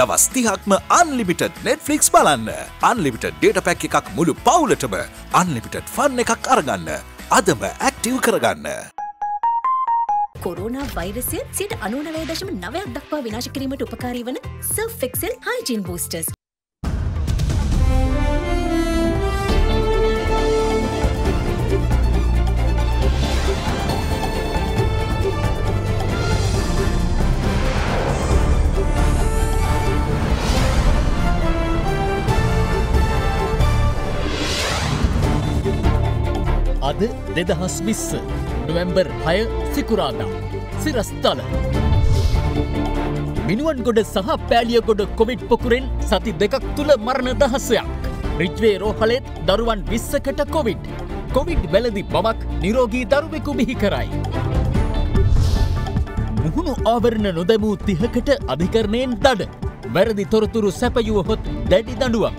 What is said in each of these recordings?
දවස් තිහක්ම අන්ලිමිට නෙට්ෆලික්ස් බලන්න අන්ලිමිට data pack එකක් මුළු පවුලටම අන්ලිමිට ෆන් එකක් අරගන්න අදම ඇක්ටව් කරගන්න කොරුණ වෛරසය සිට අනුනවය දශම නවයක් දක්වා විනාශ කිරීමට උපකාරී වන සර්ෆෙක්සෙල් හයිජීන් බෝස්ටර්ස් අද දෙදහස් විස්ස නොවැම්බර් හය සිකුරාදා සිරස්ථල මිනුවන් ගොඩ සහ පෑලිය ගොඩ කොමිට් පොකුරෙන් සති දෙකක් තුළ මරණ දහසයක් රිජ්වේ රෝහලෙත් දරුවන් විස්සකට කොවිඩ් කොවිඩ් වැලදි බවක් නිරෝගී දරුවෙකු බිහි කරයි. මුහුණු ආවරණ නොදැමූ තිහකට අධිකරණයෙන් දඩ වැරදි තොරතුරු සැපයුවහොත් දැඩි දඩුවම්.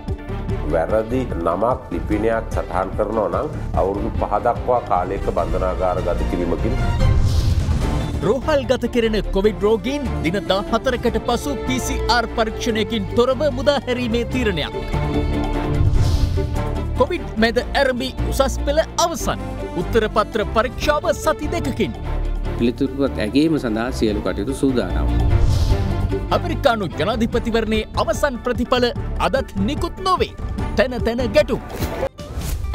වැරදි නමක් ලිපිනයක් සටහන් කරනෝ නම් අවුරුදු පහදක්වා කාලයක බඳනාගාර ගත කිරීමකින්. රෝහල් ගත කෙරෙන කොවිඩ් රෝගීන් දිනදා හතරකට පසු PCR පරීක්ෂණයකින් තොරව මුදාහැරීමේ තීරණයක්. කොවිඩ් මැද ඇරඹි උසස් පෙළ අවසන් උත්තරපත්‍ර පරීක්ෂාව සති දෙකකින්. පිළිතුරුවක් ඇගේම සඳහා සියලු කටයුතු සූදානම්. අමරිකානු ජනාධිපතිවරණයේ අවසන් ප්‍රතිඵල අදත් නිකුත් නොවේ. තැන තැන ගැටු.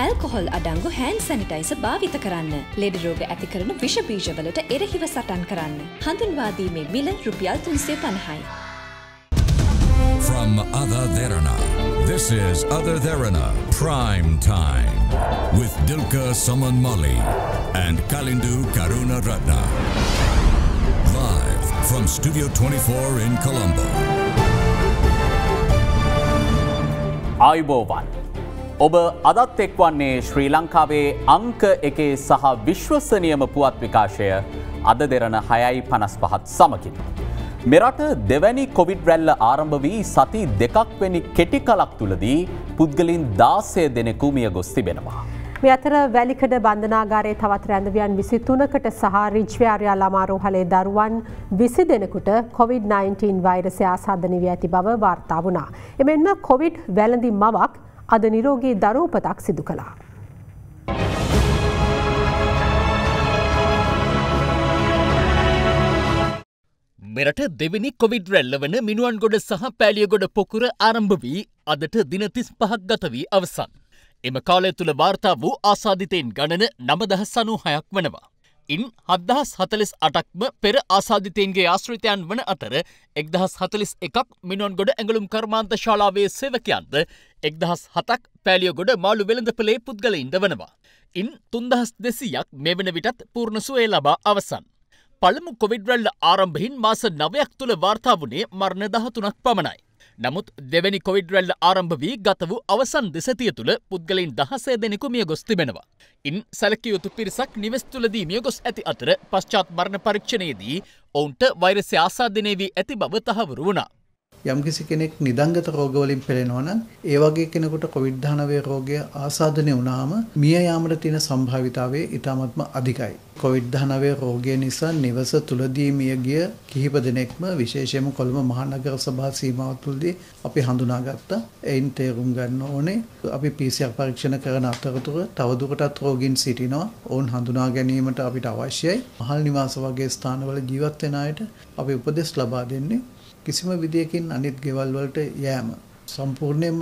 ඇල්කොහොල් අඩංගු හෑන් සැනිටයිස භාවිත කරන්න. ලෙඩ රෝග ඇති කරන විෂබීජවලට එරහිව සටන් කරන්න. හඳුන්වාදීමේ මිල රුපියල් තුන්සේ පණහයි. From Other Dherana. This is Other Dherana Prime Time with Dilka Saman Mali and Kalindu Karuna Ratna. Live from Studio 24 in Colombo. ආයුබෝවන්. ඔබ අදත් එක්වන්නේ ශ්‍රී ලංකාවේ අංක එකේ සහ විශ්වසනියම පුවත් විකාශය අද දෙරන හයයි පනස් පහත් සමකින්. මෙරට දෙවැනි කොවිඩ් රැල්ල ආරම්භ වී සති දෙකක්වැනි කෙටි කලක් තුළදී පුද්ගලින් දාසය දෙනෙකු මිය ගොස් තිබෙනවා. මේ අතර වැලිකඩ බන්ධනාගාරයේ තවත් රැඳවියන් විසි තුනකට සහ රිජ්වයාර්යාලා මාරෝහලේ දරුවන් විසි දෙනකුට COොVID-19 වෛරසය ආසාධනය වී ඇති බව වාර්තා වුණා. එමෙන්ම කොවිඩ් වැලඳි මවක් අද නිරෝගී දරූපතක් සිදු කළා. මෙරට දෙවිනි කොවිඩ් රැල්ල වන මිනුවන් ගොඩ සහ පැලියගොඩ පොකුර ආරම්භ වී අදට දිනතිස් පහක් ගත වී අවසන්. එම කාලය තුළ වාර්තා වූ ආසාධිතයෙන් ගණන නමදහ සනූහයක් වනවා. ඉන් හදදහස් හතලිස් අටක්ම පෙර ආසාධිතයන්ගේ ආශ්‍රිතයන් වන අතර එක්දහස් හතලිස් එකක් මිනොන් ගොඩ ඇඟලුම් කර්මාන්ත ශාලාවේ සේවකයන්ද එක්දහස් හතක් පෑලියගොඩ මාළු වෙළඳ පළේ පුද්ගලයින්ද වනවා. ඉන් තුන්දහස් දෙසියක් මේ වන විටත් පූර්ණ සුවේ ලබා අවසන්. පළමු කොවිඩ්රල්ල ආරම්භහින් මාස නවයක් තුළ වාර්තා වුණේ මරණ දහතුනක් පමණයි. නමුත් දෙවැනි කොවිඩ්රැල්ල ආරම්භ වී ගත වූ අවසන් දෙසතිය තුළ පුද්ගලයින් දහසේ දෙනෙකු මිය ගොස් තිබෙනවා. ඉන් සැලකියයුතු පිරිසක් නිවෙස් තුලදී මිය ගොස් ඇති අතර පශ්චාත් මරණ පරීක්ෂණයේදී ඔවුන්ට වෛරසය ආසාධනය වී ඇති බව තහවුරු වුණා. යම්කිසි කෙනෙක් නිදංගත රෝගවලින් පෙළෙනවා නම් ඒ වගේ කෙනෙකුට COVID-19 රෝගය ආසාදනය වුණාම මිය යාමට තියෙන සම්භාවිතාවය ඉතාමත්ම අධිකයි. COVID-19 රෝගය නිසා නිවස තුලදී මිය ගිය කිහිප දෙනෙක්ම විශේෂයෙන්ම කොළඹ මහනගර සභා සීමාව තුළදී අපි හඳුනාගත්තා. එයින් තේරුම් ගන්න ඕනේ අපි PCR පරීක්ෂණ කරන අතරතුර තවදුරටත් රෝගීන් සිටිනවා. ඔවුන් හඳුනා ගැනීමට අපිට අවශ්‍යයි. මහල් නිවාස වගේ ස්ථානවල ජීවත් වෙන අයට අපි උපදෙස් ලබා දෙන්නේ කිසිම විදියකින් අනිත් ගෙවල් වලට යෑම සම්පූර්ණයෙන්ම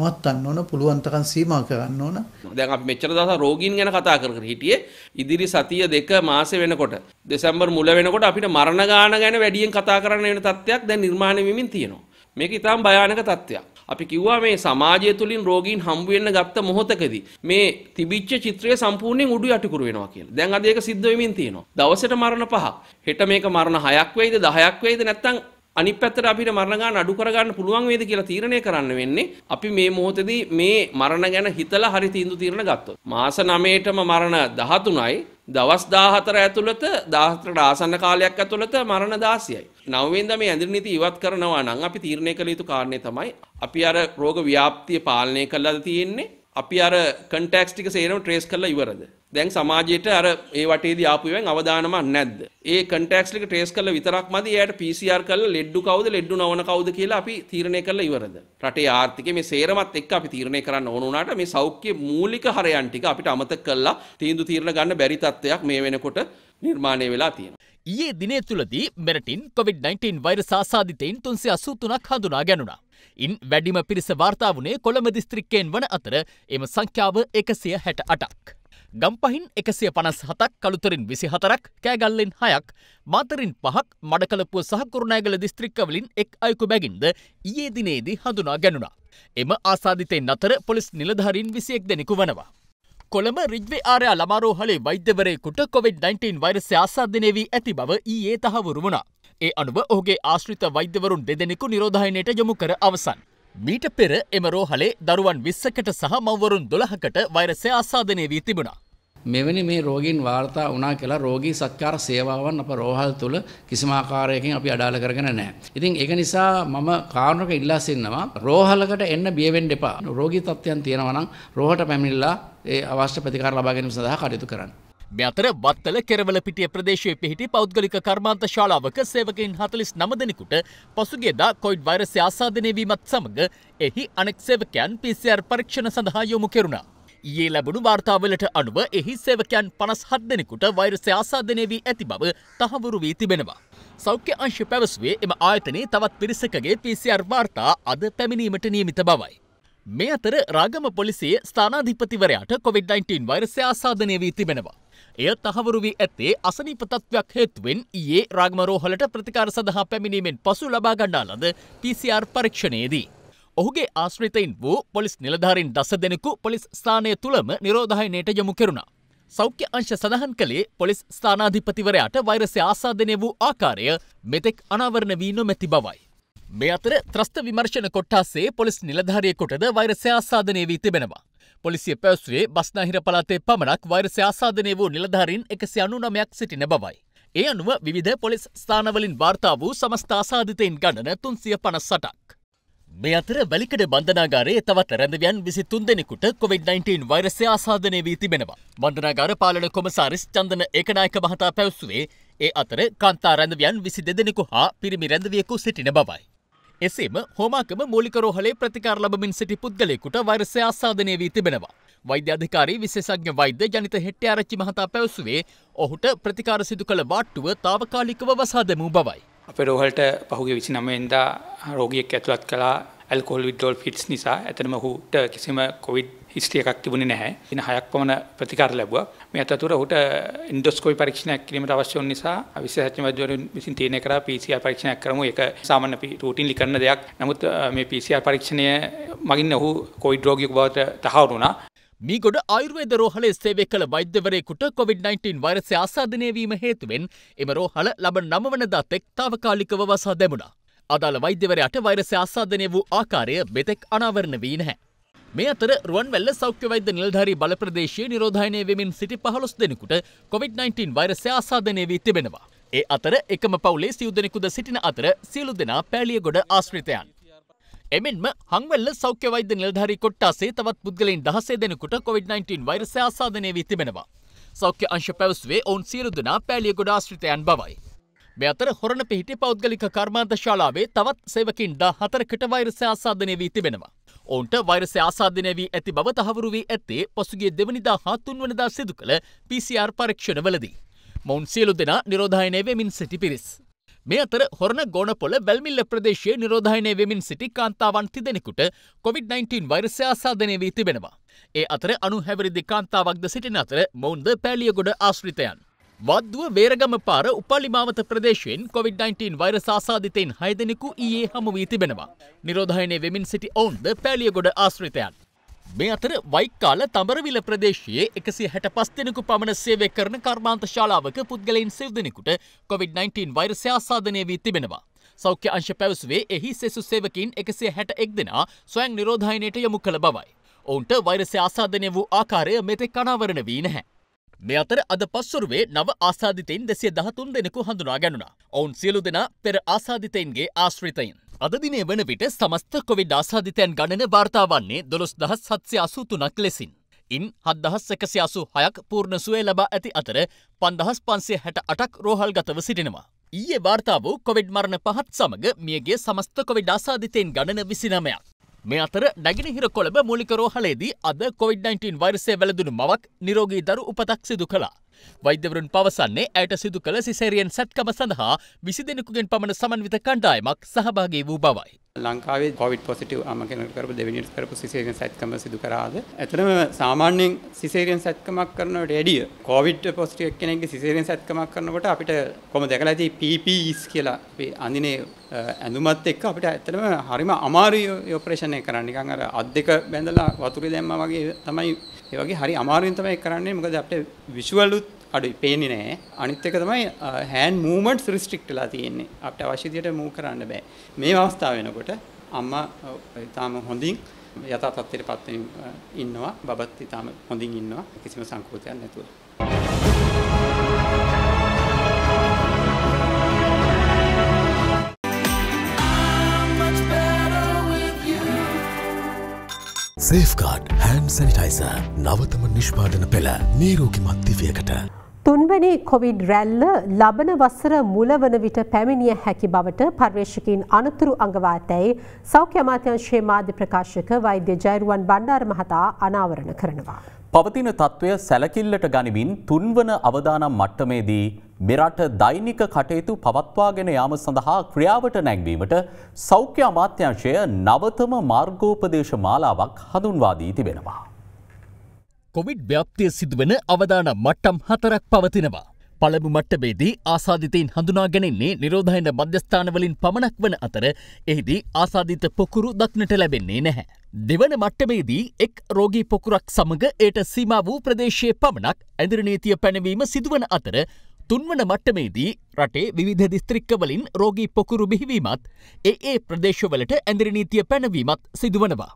නවත්තන්න ඕන පුළුවන් තරම් සීමා කරන්න ඕන. දැන් අපි මෙච්චර දවසක් රෝගීන් ගැන කතා කර කර හිටියේ. ඉදිරි සතිය දෙක මාසෙ වෙනකොට දෙසැම්බර් මුල වෙනකොට අපිට මරණ ගාන ගැන වැඩියෙන් කතා කරන්න වෙන තත්ත්වයක් දැන් නිර්මාණය වෙමින් තියෙනවා. මේක ඉතාම භයානක තත්ත්වයක්. අපි කිව්වා මේ සමාජය තුලින් රෝගීන් හම්බ වෙන්න ගත්ත මොහොතකදී මේ තිබිච්ච චිත්‍රය සම්පූර්ණයෙන් උඩු යටිකුරු වෙනවා කියලා. දැන් අද ඒක සිද්ධ වෙමින් තියෙනවා. දවසට මරණ පහක්. හෙට මේක මරණ හයක් වෙයිද 10ක් වෙයිද නැත්නම් අනිත් පැත්තට අපිට මරණ ගාන අඩු කරගන්න පුළුවන් වේද කියලා තීරණය කරන්න වෙන්නේ අපි මේ මොහොතේදී මේ මරණ ගැන හිතලා හරි තීන්දුව තීරණ ගත්තොත් මාස 9ටම මරණ 13යි දවස් 14 ඇතුළත 14ට ආසන්න කාලයක් ඇතුළත මරණ 16යි. නවවෙන්ද මේ ඇඳිරි නීති ඉවත් කරනවා නම් අපි තීරණය කළ යුතු කාරණේ තමයි අපි අර රෝග ව්‍යාප්තිය පාලනය කළාද තියෙන්නේ අපි අර කන්ටැක්ස් ටික සේරම ට්‍රේස් කරලා ඉවරද? දැන් සමාජයට අර ඒ වටේදී ආපු එකෙන් අවදානමක් නැද්ද? ඒ කන්ටැක්ස් ටික ට්‍රේස් කරලා විතරක්මද එයාට PCR කරලා ලෙඩ්ඩු කවුද ලෙඩ්ඩු නවන කවුද කියලා අපි තීරණය කරලා ඉවරද? රටේ ආර්ථිකය මේ සේරමත් එක්ක අපි තීරණය කරන්න ඕන වුණාට මේ සෞඛ්‍ය මූලික හරයන් ටික අපිට අමතක කරලා තීන්දුව තීරණ ගන්න බැරි තත්ත්වයක් මේ වෙනකොට නිර්මාණය වෙලා තියෙනවා. ඊයේ දිනේ තුලදී මෙරටින් COVID-19 වෛරස ආසාදිතයින් 383ක් හඳුනා ගැනුණා. ඉන් වැඩිම පිරිස වාර්තා වුණේ කොළඹ දිස්ත්‍රික්කයෙන් වන අතර එම සංඛ්‍යාව එකසිය හැට අටක්. ගම්පහින් එකසිය පනස් හතක් කළුතරින් විසි හතරක් කෑගල්ලෙන් හයක් මාතරින් පහක් මඩකලපුව සහකරුණෑගල දිස්ත්‍රික්කවලින් එක් අයකු බැගින්ද ඒ දිනේදී හඳුනා ගැනුණා. එම ආසාධිතයෙන් අතර පොලිස් නිලධහරින් විසියෙක් දෙනෙකු වනවා. කොළඹ රිජ්වේ ආරයා ළමාරෝහලේ වෛද්‍යවරයකුට කොවිD-19 වෛරස ආසාධනය වී ඇති බව ඊයේ තහවුරු වුණා. ඒ අනුව ඔහුගේ ආශ්‍රිත වෛද්‍යවරුන් දෙදෙනෙකු නිරෝධහයනයට යොමු කර අවසන්. මීට පෙර එම රෝහලේ දරුවන් විස්සකට සහ මවවරුන් දොළහකට වෛරසය ආසාධනය වී තිබුණා. මෙවැනි මේ රෝගීන් වාර්තා වනා කියලා රෝගී සත්කාර සේවාවන් අප රෝහල් තුළ කිසිමාකාරයකින් අපි අඩාල කරගෙන නෑ. ඉතින් ඒක නිසා මම කාරණක ඉල්ලාසින්නවා රෝහලකට එන්න බියවෙන් දෙපා රෝගී තත්ත්වයන් තියෙනවනම් රෝහට පැමිණිල්ලා ඒ අවශ්‍ය ප්‍රතිකාර ලබාගැනීම සඳහා කටයුතු කරන්න. මේ අතර වත්තල කෙරවල පිටිය ප්‍රදේශයේ පිහිටි පෞද්ගලික කර්මාන්ත ශාලාවක සේවකයින් 49 දෙනෙකුට පසුගියදා කොවිඩ් වෛරසය ආසාදනය වීමත් සමග එහි අනෙක් සේවකයන් PCR පරීක්ෂණ සඳහා යොමු කෙරුණා. ඊයේ ලැබුණු වාර්තාවලට අනුව එහි සේවකයන් 57 දෙනෙකුට වෛරසය ආසාදනය වී ඇති බව තහවුරු වී තිබෙනවා. සෞඛ්‍ය අංශ පැවසුවේ එම ආයතනයේ තවත් පිරිසකගේ PCR වාර්තා අද පැමිණීමට නියමිත බවයි. මේ අතර රාගම පොලිසිය ස්ථානාධිපතිවරයාට කොවිD-19 වෛරසය ආසාදනය වී තිබෙනවා. එය තහවුරු වී ඇත්තේ අසනීප තත්ත්වයක් හේතුවෙන් ඊයේ රාගමරෝහලට ප්‍රතිකාර සඳහා පැමිණීමෙන් පසු ලබා ගන්නා ලද PCR පරීක්ෂණයේදී. ඔහුගේ ආශ්‍රිතයින් වූ පොලිස් නිලධාරින් දස දෙනෙකු පොලිස් ස්ථානය තුළම නිරෝධහයිනයට යොමු කෙරුණා. සෞඛ්‍ය අංශ සඳහන් කළේ පොලිස් ස්ථානාධිපතිවරයාට වෛරසය ආසාදනය වූ ආකාරය මෙතෙක් අනාවරණ වී නොමැති බවයි. මේ අතර ත්‍රස්ත විමර්ශන කොට්ටාසේ පොලිස් නිලධාරියකොටද වෛරසය ආසාධනය වී තිබෙනවා. පොලිසිය පැවසුවේ බස්නාහිර පළාතේ පමණක් වෛරසය ආසාධනය වූ නිලධාරීන් එකසි අනුනමයක් සිටින බවයි. ඒ අනුව විවිධ පොලිස් ස්ථානවලින් වාර්තා වූ සමස්ථ ආසාධිතයින් ගණන තුන්සිය පනස්සටක්. මේ අතර වැලිකඩ බන්ධනාගාරයේ තවත් රැඳවියන් විසි තුන් දෙනෙකුට COොVID-19 වෛරසය ආසාධනය වී තිබෙනවා. බන්ධනාගාර පාලන කොමසාරිස් චන්දන ඒකනායක මහතා පැවසුවේ ඒ අතර කාන්තා රැඳවියන් විසි දෙදෙනෙකු හා පිරිමි රැඳවියකු සිටින බවයි. එසේම හෝමාකම මූලිකරෝහලේ ප්‍රතිකාර ලබමින් සිටි පුද්ගලයෙකුට වෛරසය ආසාදනය වී තිබෙනවා. වෛද්‍ය අධිකාරී විශේෂඥ වෛද්‍ය ජනිත හෙට්ටිආරච්චි මහතා පැවසුවේ ඔහුට ප්‍රතිකාර සිදු කළ වාට්ටුව తాවකාලිකව වසා දැමූ බවයි. අපේ රෝහලට පහුගිය 29 වෙනිදා රෝගියෙක් ඇතුළත් කළා ඇල්කොහොල් විඩ්‍රෝල් ෆිට්ස් නිසා. එතනම ඔහුට කිසිම කොවිඩ් හිස්ටි එකක් තිබුණේ නැහැ. දින 6ක් පමණ ප්‍රතිකාර ලැබුවා. මේ අතතුර ඔහුට එන්ඩොස්කෝපි පරීක්ෂණයක් කිරීමට අවශ්‍ය වූ නිසා විශේෂඥ වෛද්‍යවරුන් විසින් තීරණය කරා PCR පරීක්ෂණයක් කරමු. ඒක සාමාන්‍ය අපි රුටින්ලි කරන දෙයක්. නමුත් මේ PCR පරීක්ෂණය මගින් ඔහු කොවිඩ් රෝගියෙකු බවට තහවුරු වුණා. මීගොඩ අයුර්වේද රෝහලේ සේවය කළ වෛද්‍යවරයෙකුට COVID-19 වෛරසය ආසාදනය වීම හේතුවෙන් එම රෝහල ලබන නමවනදා තෙක් තාවකාලිකව වසා දැමුණා. අදාළ වෛද්‍යවරයාට වෛරසය ආසාදනය වූ ආකාරය මෙතෙක් අනාවරණ වී නැහැ. මේ අතර රුවන්වැල්ල සෞඛ්‍ය වෛද්‍ය නිලධාරී බල ප්‍රදේශයේ නිරෝධායනය වෙමින් සිටි 15 දෙනෙකුට COVID-19 වෛරසය ආසාදනය වී තිබෙනවා. ඒ අතර එකම පවුලේ සිව් දෙනෙකුද සිටින අතර සියලු දෙනා පෑලියගොඩ ආශ්‍රිතයන්. එමෙන්ම හංවැල්ල සෞඛ්‍ය වෛද්‍ය නිලධාරී කොට්ටාසේ තවත් පුද්ගලයින් 16 දෙනෙකුට COVID-19 වෛරසය ආසාදනය වී තිබෙනවා. සෞඛ්‍ය අංශ පැවසුවේ ඔවුන් සියලු දෙනා පෑලියගොඩ ආශ්‍රිතයන් බවයි. මේ අතර හොරණ පිහිටි පෞද්ගලික කර්මාන්ත ශාලාවේ තවත් සේවකින් 14කට වෛරසය ආසාදනය වී තිබෙනවා. ඔවුන්ට වෛරසය ආසාධනය වී ඇති බව තහවුරු වී ඇත්තේ පසුගේ දෙවනිදා හා තුන්වනදා සිදු කළ PCR පරීක්ෂණවලදී. මොවුන් සියලු දෙනා නිරෝධායනය වෙමින් සිටි පිරිස්. මේ අතර හොරණ ගෝනපොල වැල්මිල්ල ප්‍රදේශයේ නිරෝධායනය වෙමින් සිටි කාන්තාවන් තිදෙනෙකුට COVID-19 වෛරසය ආසාධනය වී තිබෙනවා. ඒ අතර අනු හැවරිදි කාන්තාවක්ද සිටින අතර මොවුන්ද පැලියගොඩ ආශ්‍රිතයන්. වද්දුව වේරගම පාර උපල්ලිමාවත ප්‍රදේශයෙන් කොවිD-19 වෛරස ආසාධිතයින් හය දෙනෙකු ඊයේ හමු වී තිබෙනවා. නිරෝධායනය වෙමින් සිටි ඔවුන්ද පෑලියගොඩ ආශ්‍රිතයන්. මේ අතර වයිකාල තඹරවිල ප්‍රදේශයේ එකසි හැට පස් දෙනෙකු පමණ සේවය කරන කර්මාන්ත ශාලාවක පුද්ගලයින් සිව් දෙනෙකුට කොවිD-19 වෛරසය ආසාධනය වී තිබෙනවා. සෞඛ්‍ය අංශ පැවසුවේ එහි සෙසු සේවකින් එකසිය හැට එක් දෙනා ස්වයන් නිරෝධායනයට යොමු කළ බවයි. ඔවුන්ට වෛරසය ආසාධනය වූ ආකාරය මෙතෙක් අනාවරණ වී නැහැ. මේ අතර අද පස්සුරුවේ නව ආසාධිතයින් දෙසේ දහතුන් දෙනෙකු හඳුනා ගැනුණා. ඔවුන් සියලු දෙනා පෙර ආසාධිතයින්ගේ ආශ්‍රිතයින්. අදදිනය වන විට සමස්ත කොවිඩ් ආසාධිතයන් ගණන වාර්තා වන්නේ දොළොස් දහස් සත්සය අසූතුනක් ලෙසින්. ඉන් හත්දහස් එකසි අසු හයක් පූර්ණ සුවේ ලබා ඇති අතර පන්දහස් පන්සේ හැට අටක් රෝහල් ගතව සිටිනවා. ඊයේ වාර්තා වූ කොවිඩ් මරණ පහත් සමඟ මියගේ සමස්ත කොවිඩ් ආසාධිතයෙන් ගණන විසිනමයක්. මේ අතර නැගෙනහිර කොළඹ මූලික රෝහලේදී අද කොවිD-19 වෛරසය වැළඳුණු මවක් නිරෝගී දරු උපතක් සිදු කළා. වෛද්‍යවරුන් පවසන්නේ ඇයට සිදු කළ සිසේරියන් සැත්කම සඳහා විසි දෙනෙකුගෙන් පමණ සමන්විත කණ්ඩායමක් සහභාගී වූ බවයි. ලංකාවේ කොවිඩ් පොසිටව් අම කෙනෙකුට කරපු දෙවෙනියට කරපු සිසේරියන් සැත්කම සිදු කරාද? ඇත්තටම සාමාන්‍යයෙන් සිසේරියන් සැත්කමක් කරනවට එඩිය කොවිඩ් පොසිටව් එක්කෙනෙක්ගේ සිසේරියන් සැත්කමක් කරනකොට අපිට කොහොම දැකලා ඇති PPEs කියලා අපි අඳිනේ ඇඳුමත් එක්ක අපිට ඇත්තටම හරිම අමාරුයි ඔපරේෂන් එක කරන්න. නිකන් අර අත් දෙක බැඳලා වතුරේ දැම්මා වගේ තමයි ඒ වගේ හරි අමාරුවෙන් තමයි කරන්නේ. මොකද අපිට විෂුවලුත් අඩුයි පේන්නේ නෑ අනිත් එක තමයි හෑන් මූමන්ට්ස් රිස්ට්‍රික්ට් වෙලා තියෙන්නේ අපිට අවශ්‍ය විදියට මූව් කරන්න බෑ මේ අවස්ථාව වෙනකොට අම්මා තාම හොඳින් යථා තත්ත්වයටපත් වෙමින් ඉන්නවා බබත් තාම හොඳින් ඉන්නවා කිසිම සංකෝචයක් නැතුව සේෆ්ගාඩ් හැන් සැනිටයිස නවතම නිෂ්පාඩන පෙළ නීරෝගිමත් දිවියකට තුන්වැනි කොවිඩ් රැල්ල ලබන වසර මුලවන විට පැමිණිය හැකි බවට පර්යේෂකින් අනතුරු අඟවා ඇතැයි සෞඛ්‍ය අමාත්‍යංශයේ මාධ්‍ය ප්‍රකාශක වෛද්‍ය ජයරුවන් බණ්ඩාර මහතා අනාවරණ කරනවා. පවතින තත්ත්වය සැලකිල්ලට ගනිමින් තුන්වන අවදානම් මට්ටමේදී මෙරට දෛනික කටයුතු පවත්වාගෙන යාම සඳහා ක්‍රියාවට නැංවීමට සෞඛ්‍ය අමාත්‍යංශය නවතම මාර්ගෝපදේශ මාලාවක් හඳුන්වා දී තිබෙනවා. කොවිඩ් ව්‍යාප්තිය සිදුවන අවදානම් මට්ටම් හතරක් පවතිනවා. පළමු මට්ටමේදී ආසාධිතයින් හඳුනාගැනෙන්නේ නිරෝධයන මධ්‍යස්ථානවලින් පමණක් වන අතර එහිදී ආසාධිත පොකුරු දක්නට ලැබෙන්නේ නැහැ. දෙවන මට්ටමේදී එක් රෝගී පොකුරක් සමඟ එයට සීම වූ ප්‍රදේශය පමණක් ඇදිරනීතිය පැනවීම සිදුවන අතර තුන්වන මට්ටමේදී රටේ විධ දිස්ත්‍රික්කවලින් රෝගී පොකුරු බිහිවීමත් ඒ ඒ ප්‍රදේශවලට ඇදිරනීතිය පැනවීමත් සිදුවනවා.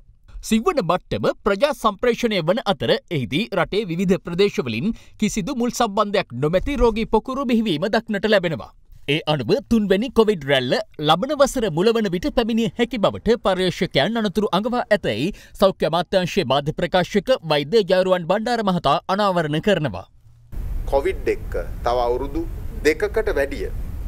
සිවන මට්ටම ප්‍රජා සම්ප්‍රේෂණය වන අතර එහිදී රටේ විධ ප්‍රදේශවලින් කිසිදු මුල් සම්බන්ධයක් නොමැති රෝගී පොකුරු බිහිවීම දක්නට ලැබෙනවා. ඒ අනුව තුන්වැනි කොවිඩ් රැල්ල ලබන වසර මුලවන විට පැමිණිය හැකි බවට පර්යේෂකයන් අනතුරු අඟවා ඇතැයි සෞඛ්‍ය අමාත්‍යංශයේ බාධ ප්‍රකාශක වෛද්‍ය ජයරුවන් බණ්ඩාර මහතා අනාවරණ කරනවා. කොවිඩ් එක්ක තව අවුරුදු දෙකකට වැඩිය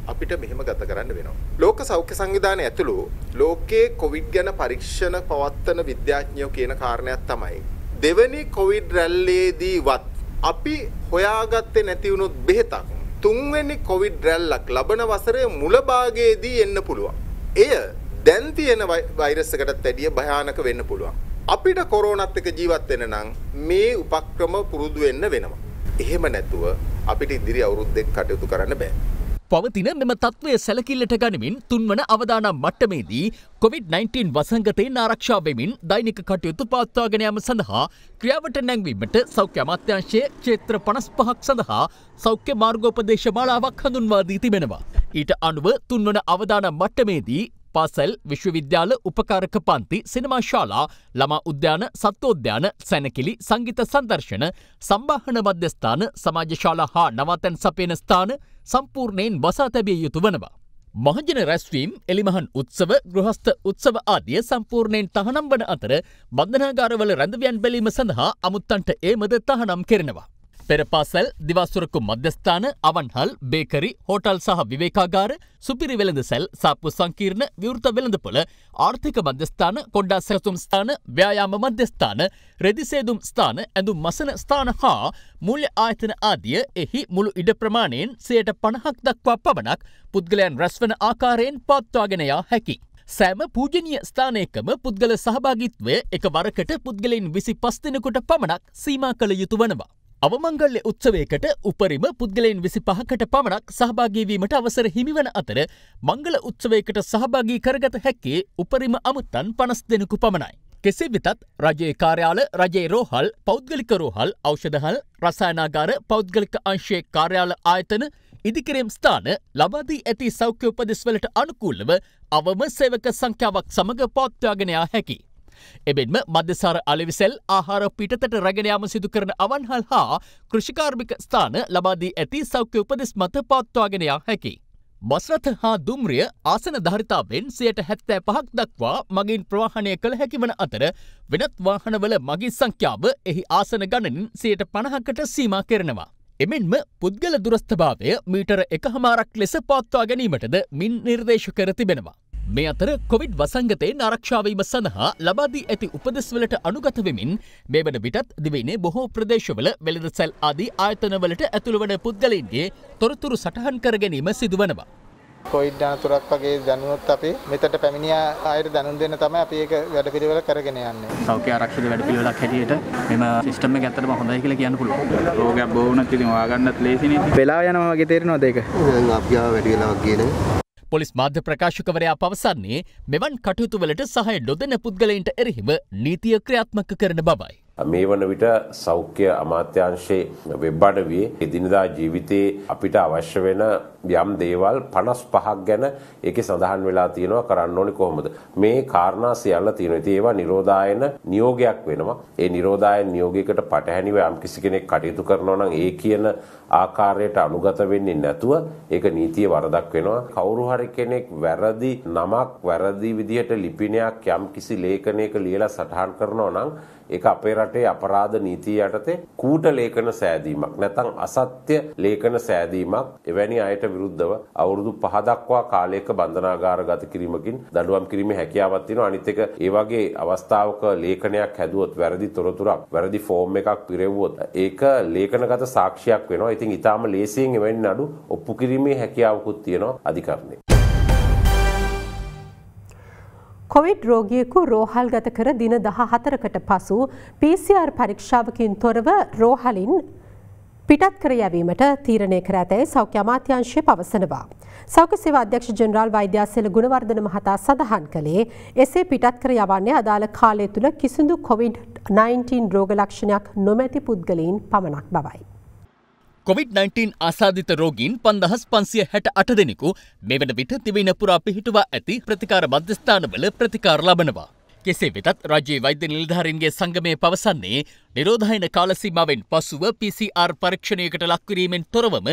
අපිට මෙහෙම ගත කරන්න වෙනවා. ලෝක සෞඛ්‍ය සංවිධානය ඇතුළු ලෝකයේ කොවිඩ් ගැන පරීක්ෂණ පවත්වන විද්‍යාඥයෝ කියන කාරණයක් තමයි. දෙවනි කොවිඩ් රැල්ලේදීවත් අපි හොයාගත්තේ නැති වුණොත් බෙහෙතක් තුන්වෙනි කොවිඩ් රැල්ලක් ලබන වසරේ මුල භාගයේදී එන්න පුළුවන්. එය දැන් තියෙන වෛරස් එකටත් වැඩිය භයානක වෙන්න පුළුවන්. අපිට කොරෝනත් එක ජීවත් වෙන නම් මේ උපක්‍රම පුරුදු වෙන්න වෙනවා. එහෙම නැතුව අපිට ඉදිරි අවුරුද්දෙක් කටයුතු කරන්න බෑ. පවතින මෙම තත්ත්වය සැලකිල්ලට ගනිමින් තුන්වන අවදානම් මට්ටමේදී කොවිD-19 වසංගතයෙන් ආරක්ෂා වෙමින් දෛනික කටයුතු පවත්වාගෙන යාම සඳහා ක්‍රියාවට නැංවීමට සෞඛ්‍ය අමාත්‍යාංශයේ ක්ෂේත්‍ර 55ක් සඳහා සෞඛ්‍ය මාර්ගෝපදේශ මාලාවක් හඳුන්වා දී තිබෙනවා. ඊට අනුව තුන්වන අවදානම් මට්ටමේදී පාසැල් විශ්වවිද්‍යාල උපකාරක පන්ති සිනමාශාලා ළමා උද්‍යාන සත්වෝද්‍යාන සැනකිලි සංගීත සංදර්ශන සම්බාහන මධ්‍යස්ථාන සමාජශාලා හා නවාතැන් සපයන ස්ථාන සම්පූර්ණයෙන් වසා තැබිය යුතු වනවා. මහජන රැස්වීම් එළිමහන් උත්සව ගෘහස්ථ උත්සව ආදිය සම්පූර්ණයෙන් තහනම් වන අතර බන්ධනාගාරවල රැඳවියන් බැලීම සඳහා අමුත්තන්ට ඒමද තහනම් කෙරෙනවා. පෙරපාසැල් දිවස්සුරකු මධ්‍යස්ථාන අවන්හල් බේකරි හෝටල් සහ විවේකාගාර සුපිරි වෙළඳ සැල් සාප්පු සංකීර්ණ විවෘත වෙළඳපොළ ආර්ථික මධ්‍යස්ථාන කොඩ්ඩා සැලතුම් ස්ථාන ව්‍යයාම මධ්‍යස්ථාන රෙදිසේදුම් ස්ථාන ඇඳු මසන ස්ථාන හා මුල්්‍ය ආයතන ආදිය එහි මුළු ඉඩ ප්‍රමාණයෙන් සයට පණහක් දක්වා පමණක් පුද්ගලයන් රැස්වන ආකාරයෙන් පත්වාගෙනයා හැකි. සෑම පූජනීය ස්ථානයකම පුද්ගල සහභාගිත්වය එක වරකට පුද්ගලයින් විසි පස්තිනකුට පමණක් සීමා කළ යුතු වනවා. අවමංගල්‍ය උත්සවයකට උපරිම පුද්ගලයින් විසි පහකට පමණක් සහභාගීවීමට අවසර හිමිවන අතර මංගල උත්සවයකට සහභාගී කරගත හැක්කේ උපරිම අමුත්තන් පනස් දෙනෙකු පමණයි. කෙසේ වෙතත් රජයේ කාර්යාල රජයේ රෝහල් පෞද්ගලිකරෝහල් ෞෂධහල් රසායනාගාර පෞද්ගලික අංශයේ කාර්යාල ආයතන ඉදිකිරම් ස්ථාන ලබාදී ඇති සෞඛ්‍ය උපදෙස්වලට අනුකූලව අවම සේවක සංඛ්‍යාවක් සමඟ පවත්වාගෙනයා හැකි. එබෙන්ම මධ්‍යසාර අලෙවිසැල් ආහාර පිටතට රැගෙනයාම සිදු කරන අවන්හල් හා කෘෂිකාර්මික ස්ථාන ලබාදී ඇති සෞඛ්‍ය උපදෙස් මත පවත්වාගෙනයා හැකි. බස්රථ හා දුම්රිය ආසන ධරිතාවෙන් සයට හැත්තෑ පහක් දක්වා මගින් ප්‍රවාහණය කළ හැකිවන අතර වෙනත් වාහනවල මගින් සංඛ්‍යාව එහි ආසන ගණනින් සයට පණහකට සීම කරනවා. එමෙන්ම පුද්ගල දුරස්ථභාවය මීටර එකහමාරක් ලෙස පාත්වා ගැනීමටද මින් නිර්දේශ කර තිබෙනවා. මේ අතර කොවිඩ් වසංගතයෙන් ආරක්ෂාවීම සඳහා ලබාදී ඇති උපදෙස්වලට අනුගත වෙමින් මේ වන විටත් දිවයිනේ බොහෝ ප්‍රදේශවල වෙළඳ සැල් ආදී ආයතනවලට ඇතුළුවන පුද්ගලයින්ගේ තොරතුරු සටහන් කර ගැනීම සිදුවනවා. කොයිඩ් අනතුරක් වගේ දැනුවත් අපි මෙතට පැමිණිය අයට දැනුම් දෙන්න තමයි අපි ඒක වැඩපිළිවෙල කරගෙන යන්නේ. සෞඛ්‍ය ආරක්ෂක වැඩපිළිවෙලක් හැටියට මෙම සිස්ටම් එක ඇත්තටම හොඳයි කියලා කියන්න පුළුවන්. රෝගයක් බෝ වුණත් ඉතින් හොයාගන්නත් ලේසි නේද? වෙලා යනවා වගේ තේරෙනවද ඒක? දැන් අපි ආව වැඩි වෙලාවක් ගියේ නේද? පොලිස් මාධ්‍ය ප්‍රකාශකවරයා පවසන්නේ මෙවන් කටයුතුවලට සහය නොදන පුද්ගලයින්ට එරෙහිව නීතිය ක්‍රියාත්මක කරන බවයි. මේ වන විට සෞඛ්‍ය අමාත්‍යාංශයේ වෙබ් අඩවියේ එදිනදා ජීවිතයේ අපිට අවශ්‍ය වෙන යම් දේවල් 55ක් ගැන ඒකේ සඳහන් වෙලා තියෙනවා කරන්න ඕනේ කොහොමද මේ කාරණා සියල්ල තියෙනවා ඉතින් ඒවා නිරෝධායන නියෝගයක් වෙනවා ඒ නිරෝධායන නියෝගයකට පටහැනිව යම් කිසි කෙනෙක් කටයුතු කරනවා නම් ඒ කියන ආකාරයට අනුගත වෙන්නේ නැතුව ඒක නීතිය වරදක් වෙනවා කවුරු හරි කෙනෙක් වැරදි නමක් වැරදි විදිහට ලිපිනයක් යම් කිසි ලේඛනයක ලියලා සටහන් කරනවා නම් ඒක අපේ රටේ අපරාධ නීතිය යටතේ කූට ලේඛන සෑදීමක් නැත්නම් අසත්‍ය ලේඛන සෑදීමක් එවැනි අයට විරුද්ධව අවුරුදු 5 දක්වා කාලයක බන්ධනාගාර ගත කිරීමකින් දඬුවම් කිරීමේ හැකියාවක් තියෙනවා අනිත් එක ඒ වගේ අවස්ථාවක ලේඛනයක් හැදුවොත් වැරදි තොරතුරක් වැරදි ෆෝම් එකක් පිරෙව්වොත් ඒක ලේඛනගත සාක්ෂියක් වෙනවා ඉතින් ඊටාම ලේසියෙන් එවැනි නඩු ඔප්පු කිරීමේ හැකියාවකුත් තියෙනවා අධිකරණේ කොවිඩ් රෝගියෙකු රෝහල්ගත කර දින දහ හතරකට පසු PCR පරීක්ෂාවකින් තොරව රෝහලින් පිටත් කර යැවීමට තීරණය කර ඇතැයි සෞඛ්‍ය අමාත්‍යංශය පවසනවා. සෞඛ්‍ය සේවා අධ්‍යක්ෂ ජෙනරාල් වෛද්‍යාසේල ගුණවර්ධන මහතා සඳහන් කළේ එසේ පිටත් කර යවන්නේ අදාළ කාලය තුළ කිසිදු කොවිඩ්-19 රෝග ලක්ෂණයක් නොමැති පුද්ගලයින් පමණක් බවයි. කොවිD-19 ආසාධිත රෝගීන් පන්දහස් පන්සිය හැට අට දෙනෙකු මෙවන විට තිබෙන පුරා පිහිටුවා ඇති ප්‍රතිකාර මධ්‍යස්ථානවල ප්‍රතිකාර ලබනවා. කෙසේ වෙතත් රජයේ වෛද්‍ය නිලධාරීන්ගේ සංගමය පවසන්නේ නිරෝධායන කාලසීමාවෙන් පසුව PCR පරීක්ෂණයකට ලක්කිරීමෙන් තොරවම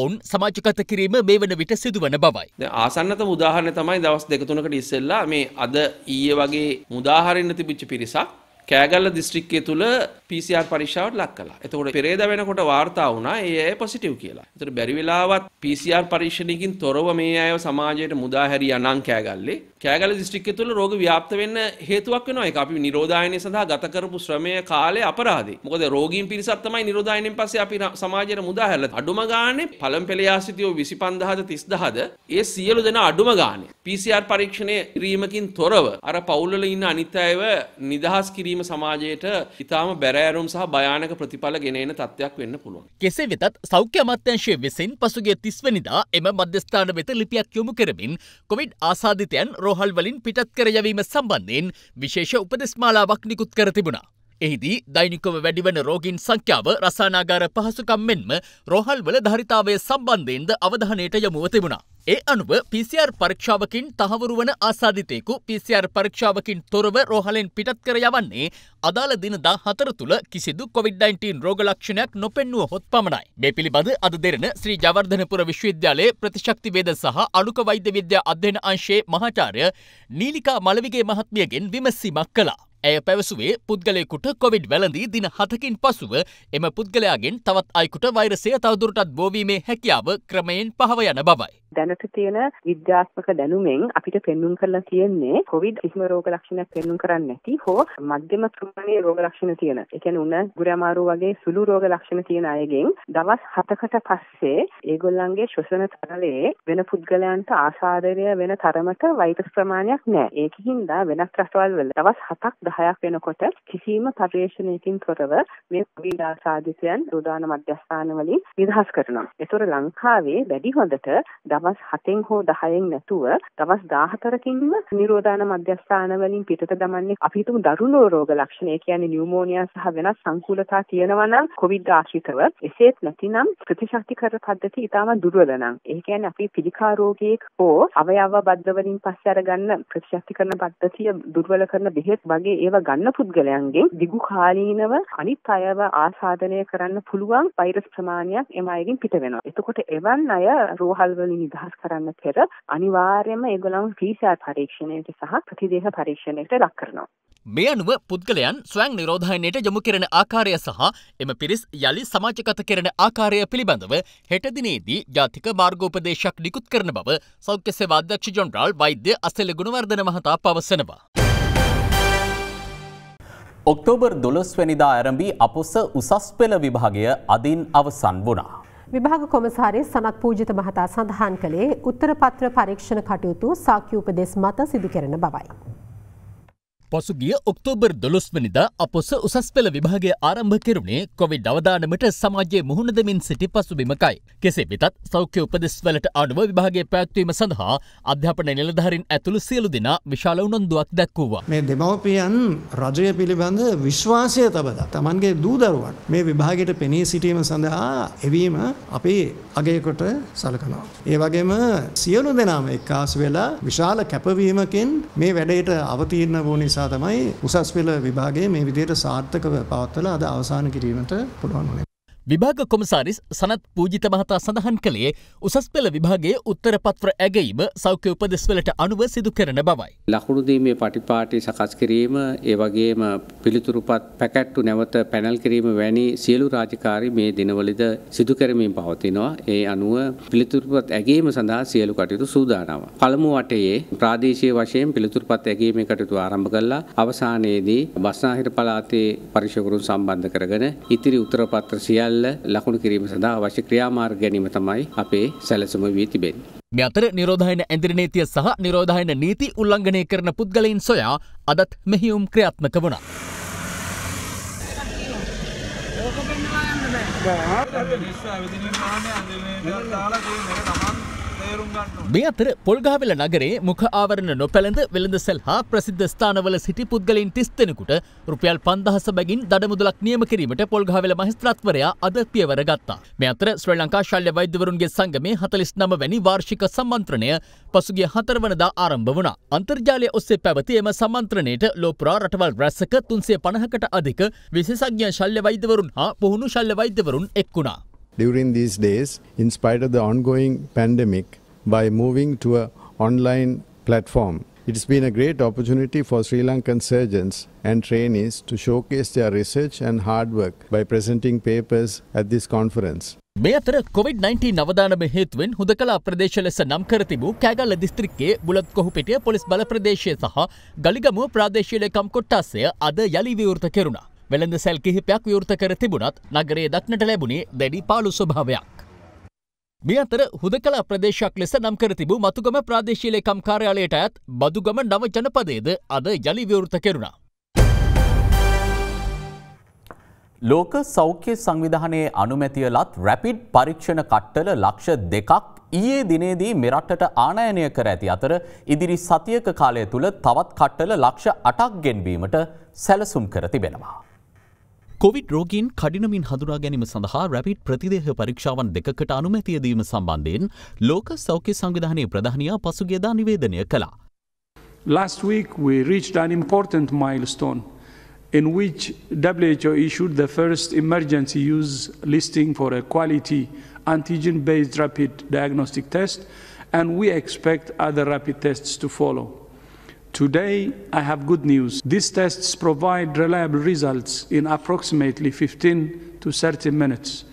ඔවුන් සමාජගත කිරීම මේ වන විට සිදුවන බවයි. ආසන්නත මුදාහරණ තමයි දවස් දෙක තුනකට ඉස්සෙල්ලා මේ අද ඊයේ වගේ මුදාහරින්න තිබිච්ච පිරිසක් කෑගල්ල දිස්ත්‍රික්කය තුළ PCR පරික්ෂාවට ලක් කළා. එතකොට පෙරේද වෙනකොට වාර්තා වුණා ඒ අය පොසිටිව් කියලා. ඒතර බැරි වෙලාවත් PCR පරීක්ෂණයකින් තොරව මේ අය සමාජයට මුදා හැරියා නම් කෑගල්ලේ කෑගල්ල දිස්ත්‍රික්කය තුළ රෝග ව්‍යාප්ත වෙන්න හේතුවක් වෙනවා. ඒක අපි නිරෝධායනය සඳහා ගත කරපු ශ්‍රමය කාලේ අපරාධේ. මොකද රෝගීන් පිරිසක් තමයි නිරෝධායනයෙන් පස්සේ අපි සමාජයට මුදා හැරලා අඩුම ගානේ පළම්පෙළ යාසිතියෝ 25000ද 30000ද ඒ සියලු දෙනා අඩුම ගානේ PCR පරීක්ෂණය කිරීමකින් තොරව අර පවුල්වල ඉන්න අනිත් අයව නිදහස් කිරීම වීම සමාජයට ඉතාම බැරෑරුම් සහ භයානක ප්‍රතිඵල ගෙනෙන තත්ත්වයක් වෙන්න පුළුවන්. කෙසේ වෙතත් සෞඛ්‍ය අමාත්‍යංශය විසින් පසුගේ තිස්වනිදා එම මධ්‍යස්ථාන වෙත ලිපියක් යොමු කරමින් කොවිඩ් ආසාධිතයන් රෝහල් වලින් පිටත් කර යවීම සම්බන්ධයෙන් විශේෂ උපදෙස් මාලාවක් නිකුත් කර තිබුණා. එහිදී දෛනිකව වැඩිවන රෝගීන් සංඛ්‍යාව රසානාගාර පහසුකම් මෙන්ම රෝහල්වල ධරිතාවය සම්බන්ධයෙන්ද අවධානයට යොමුව තිබුණා. ඒ අනුව PCR පරීක්ෂාවකින් තහවුරු වන ආසාධිතයෙකු PCR පරීක්ෂාවකින් තොරව රෝහලෙන් පිටත් කර යවන්නේ අදාළ දින 14 තුල කිසිදු COVID-19 රෝග ලක්ෂණයක් නොපෙන්නුව හොත් පමණයි. මේ පිළිබඳ අද දෙරණ ශ්‍රී ජවර්ධනපුර විශ්වවිද්‍යාලයේ ප්‍රතිශක්ති වේද සහ අණුක වෛද්‍ය විද්‍යා අධ්‍යයන අංශයේ මහාචාර්ය නීලිකා මලවිගේ මහත්මියගෙන් විමසීමක් කළා. ඇය පැවසුවේ පුද්ගලයෙකුට කොවිඩ් වැලඳී දින හතකින් පසුව එම පුද්ගලයාගෙන් තවත් අයිකුට වෛරසය තවදුරටත් බෝවීමේ හැකියාව ක්‍රමයෙන් පහව යන බවයි. දැනට තියෙන විද්‍යාත්මක දැනුමෙන් අපිට පෙන්නුම් කරලා තියෙන්නේ කොවිඩ් කිසිම රෝග ලක්ෂණයක් පෙන්නුම් කරන්නේ නැති හෝ මධ්‍යම ප්‍රමාණයේ රෝග ලක්ෂණ තියෙන. ඒ කියන්නේ උණ ගුරමාරු වගේ සුළු රෝග ලක්ෂණ තියෙන අයගෙන් දවස් 7කට පස්සේ ඒගොල්ලන්ගේ ශ්වසන තලයේ වෙන පුද්ගලයන්ට ආසාදනය වෙන තරමට වෛරස් ප්‍රමාණයක් නැහැ. ඒකින්ද වෙනත් රටවල් වල දවස් 7ක් 10ක් වෙනකොට කිසිම පර්යේෂණයකින් තොරව මේ කොවිඩ් ආසාදිතයන් ප්‍රධාන මධ්‍යස්ථාන වලින් නිදහස් කරනවා. ඒතොර ලංකාවේ වැඩි හොඳට දවස් 7න් හෝ 10න් නැතුව දවස් 14කින්ම නිරෝධාන මධ්‍යස්ථාන වලින් පිටත දමන්නේ අපි හිතමු දරුණු රෝග ලක්ෂණය කියන්නේ නියුමෝනියා සහ වෙනත් සංකූලතා තියෙනවා නම් කොවිඩ් ආශ්‍රිතව එසේත් නැතිනම් ප්‍රතිශක්තිකර පද්ධති ඉතාම දුර්වල නම් ඒ කියන්නේ අපි පිළිකා රෝගියෙක් හෝ අවයව බද්ධ වලින් පස්සේ අරගන්න ප්‍රතිශක්තිකරණ පද්ධතිය දුර්වල කරන බෙහෙත් වගේ ඒව ගන්න පුද්ගලයන්ගෙන් දිගු කාලීනව අනිත් අයව ආසාදනය කරන්න පුළුවන් වෛරස් ප්‍රමාණයක් එම අයගෙන් පිට වෙනවා. එතකොට එවන් අය රෝහල් වලින් නිදහස් කරන්න පෙර අනිවාර්යයෙන්ම ඒගොල්ලන් වීසා පරීක්ෂණයට සහ ප්‍රතිදේහ පරීක්ෂණයට ලක් කරනවා. මේ අනුව පුද්ගලයන් ස්වයං නිරෝධයනයට යොමු කරන ආකාරය සහ එම පිරිස් යළි සමාජගත කරන ආකාරය පිළිබඳව හෙටදිනේදී ජාතික මාර්ගෝපදේශක් නිකුත් කරන බව සෞඛ්‍ය සේවාධ්‍යක්ෂ ජොන්රාල් වෛද්‍ය අසල ගුණවර්ධන මහතා පවසනවා. ඔක්ටෝබර් දොළොස් වැනිදා ඇරඹී අපොස උසස් පෙළ විභාගය අදින් අවසන් වුණා. විභාග කොමසාරේ සනත් පූජිත මහතා සඳහන් කළේ උත්තර පත්‍ර පරීක්ෂණ කටයුතු සාක්‍ය උපදෙස් මත සිදු කරන බවයි. පසුගිය ඔක්තෝබර් දොළොස්වනිද අපොස උසස් පෙළ විභාගය ආරම්භ කෙරුණේ කොවි දවදානමට සමාජයේ මුහුණ දෙමින් සිටි පසුබිමකයි. කෙසේ වෙතත් සෞඛ්‍ය උපදෙස්වලට අනුව විභාගේ පැවැත්වීම සඳහා අධ්‍යාපන නිලධාරින් ඇතුළු සියලු දෙනා විශාල උනන්දුවක් දැක්වූවා. මේ දෙමව්පියන් රජය පිළිබඳ විශ්වාසය තබද තමන්ගේ දූදරුවන් මේ විභාගයට පෙනී සිටීම සඳහා එවීම අපි අගේකොට සලකනවා. ඒ වගේම සියලු දෙනාම එක්කාසු වෙලා විශාල කැපවීමකින් මේ වැඩයට අවතීර්ණ වූ නිසා නිසා තමයි උසස් පෙළ විභාගයේ මේ විදිහට සාර්ථකව පවත්වලා අද අවසන් කිරීමට පුළුවන් වුණේ. විභාග කොමසාරිස් සනත් පූජිත මහතා සඳහන් කළේ උසස් පෙළ විභාගේ උත්තර පත්‍ර ඇගැීම සෞඛ්‍ය උපදෙස්වලට අනුව සිදු කරන බවයි. ලකුණුදීමේ පටිපාටි සකස් කිරීම ඒ වගේම පිළිතුරුපත් පැකැට්ටු නැවත පැනල් කිරීම වැනි සියලු රාජකාරි මේ දිනවලද සිදු කරමින් පවතිනවා. ඒ අනුව පිළිතුරුපත් ඇගීම සඳහා සියලු කටයුතු සූදානම. පළමු වටයේ ප්‍රාදේශීය වශයෙන් පිළිතුරුපත් ඇගීමේ කටයුතු ආරම්භ කළා. අවසානයේදී බස්නාහිර පළාතේ පරිශකරුන් සම්බන්ධ කරගෙන ඉතිරි උත්තර පත්‍ර සියල්ල සියල්ල ලකුණු කිරීම සඳහා අවශ්‍ය ක්‍රියාමාර්ග ගැනීම තමයි අපේ සැලසුම වී තිබෙන්නේ. මේ අතර නිරෝධායන ඇඳිරි නීතිය සහ නිරෝධායන නීති උල්ලංඝනය කරන පුද්ගලයින් සොයා අදත් මෙහියුම් ක්‍රියාත්මක වුණා. ඕක පෙන්වලා යන්න බෑ. ආ ඇවිදින්න ඕනේ ඇඳිරි නීතිය දාලා තියෙන එක තමයි මේ අතර පොල්ගහවෙල නගරේ මුඛ ආවරණ නොපැළඳ වෙළඳ සැල් හා ප්‍රසිද්ධ ස්ථානවල සිටි පුද්ගලින් තිස් දෙනෙකුට රුපියල් පන්දහස බැගින් දඩමුදලක් නියම කිරීමට පොල්ගහවෙල මහිස්ත්‍රාත්වරයා අද පියවර ගත්තා. මේ අතර ශ්‍රී ලංකා ශල්‍ය වෛද්‍යවරුන්ගේ සංගමේ 49 වැනි වාර්ෂික සම්මන්ත්‍රණය පසුගිය 4 වනදා ආරම්භ වුණා. අන්තර්ජාලය ඔස්සේ පැවති එම සම්මන්ත්‍රණයට ලෝපුරා රටවල් රැසක 350කට අධික විශේෂඥ ශල්‍ය වෛද්‍යවරුන් හා පුහුණු ශල්‍ය වෛද්‍යවරුන් එක් වුණා. During these days, in spite of the ongoing pandemic, by moving to an online platform. It's been a great opportunity for Sri Lankan surgeons and trainees to showcase their research and hard work by presenting papers at this conference. මේ අතර COVID-19 නවදානම හේතුවෙන් හුදකලා ප්‍රදේශ ලෙස නම් කර තිබූ කෑගල්ල දිස්ත්‍රික්කයේ බුලත් කොහුපිටිය පොලිස් බල ප්‍රදේශය සහ ගලිගමුව ප්‍රාදේශීය ලේකම් කොට්ටාසය අද යළි විවෘත කෙරුණා. වෙළඳ සැල් කිහිපයක් විවෘත කර තිබුණත් නගරයේ දක්නට ලැබුණේ දැඩි පාළු ස්වභාවයක්. මේ අතර හුදකලා ප්‍රදේශයක් ලෙස නම් කර තිබූ මතුගම ප්‍රාදේශීලේකම් කාර්යාලයට ඇත් බදුගම නව ජනපදයේද අද යළි විවෘත කෙරුණා. ලෝක සෞඛ්‍ය සංවිධානයේ අනුමැතිය ලත් රැපිඩ් පරීක්ෂණ කට්ටල ලක්ෂ දෙකක් ඊයේ දිනේදී මෙරටට ආනයනය කර ඇති අතර ඉදිරි සතියක කාලය තුළ තවත් කට්ටල ලක්ෂ අටක් ගෙන්වීමට සැලසුම් කර තිබෙනවා. කොවිඩ් රෝගීන් කඩිනමින් හඳුනා ගැනීම සඳහා රැපිට් ප්‍රතිදේහ පරීක්ෂාවන් දෙකකට අනුමැතියදීම සම්බන්ධයෙන් ලෝක සෞඛ්‍ය සංවිධානයේ ප්‍රධානියා පසුගියදා නිවේදනය කළා. Last week we reached an important milestone in which WHO issued the first emergency use listing for a quality antigen-based rapid diagnostic test and we expect other rapid tests to follow. Today, I have good news. These tests provide reliable results in approximately 15 to 30 minutes,